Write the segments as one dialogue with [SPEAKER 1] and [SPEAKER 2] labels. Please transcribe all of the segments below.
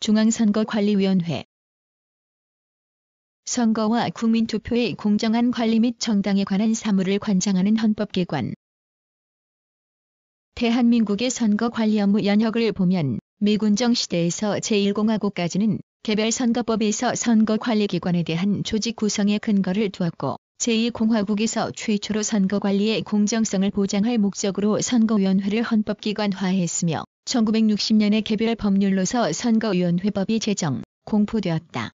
[SPEAKER 1] 중앙선거관리위원회 선거와 국민투표의 공정한 관리 및 정당에 관한 사무를 관장하는 헌법기관 대한민국의 선거관리 업무 연혁을 보면 미군정 시대에서 제1공화국까지는 개별 선거법에서 선거관리기관에 대한 조직 구성의 근거를 두었고 제2공화국에서 최초로 선거관리의 공정성을 보장할 목적으로 선거위원회를 헌법기관화했으며 1960년에 개별 법률로서 선거위원회법이 제정, 공포되었다.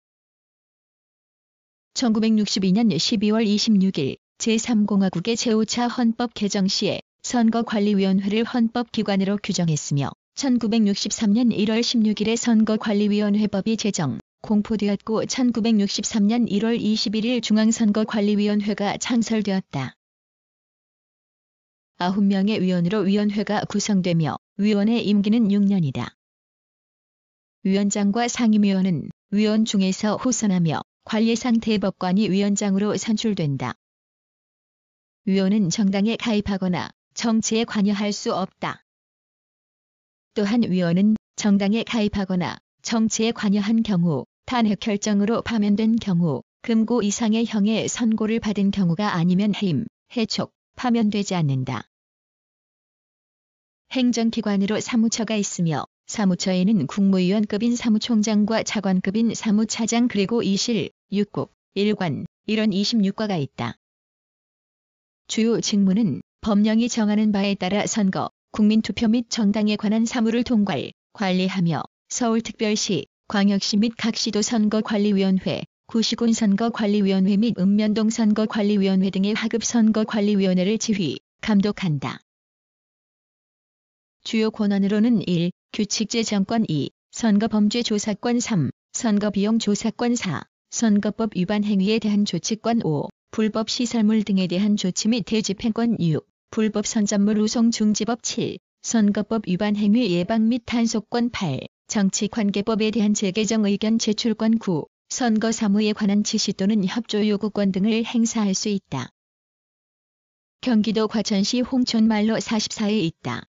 [SPEAKER 1] 1962년 12월 26일 제3공화국의 제5차 헌법 개정 시에 선거관리위원회를 헌법기관으로 규정했으며 1963년 1월 16일에 선거관리위원회법이 제정, 공포되었고 1963년 1월 21일 중앙선거관리위원회가 창설되었다. 9명의 위원으로 위원회가 구성되며 위원의 임기는 6년이다. 위원장과 상임위원은 위원 중에서 호선하며 관리상 대법관이 위원장으로 선출된다. 위원은 정당에 가입하거나 정치에 관여할 수 없다. 또한 위원은 정당에 가입하거나 정치에 관여한 경우 탄핵 결정으로 파면된 경우 금고 이상의 형의 선고를 받은 경우가 아니면 해임, 해촉, 파면되지 않는다. 행정기관으로 사무처가 있으며 사무처에는 국무위원급인 사무총장과 차관급인 사무차장 그리고 이실, 육국, 일관, 이런 26과가 있다. 주요 직무는 법령이 정하는 바에 따라 선거, 국민투표 및 정당에 관한 사무를 통괄, 관리하며 서울특별시, 광역시 및 각 시도 선거관리위원회, 구시군 선거관리위원회 및 읍면동 선거관리위원회 등의 하급 선거관리위원회를 지휘, 감독한다. 주요 권한으로는 1. 규칙제 정권 2. 선거범죄 조사권 3. 선거비용 조사권 4. 선거법 위반 행위에 대한 조치권 5. 불법 시설물 등에 대한 조치 및 대집행권 6. 불법 선전물 우송 중지법 7. 선거법 위반 행위 예방 및 탄속권 8. 정치관계법에 대한 재개정 의견 제출권 9. 선거 사무에 관한 지시 또는 협조 요구권 등을 행사할 수 있다. 경기도 과천시 홍촌말로 44에 있다.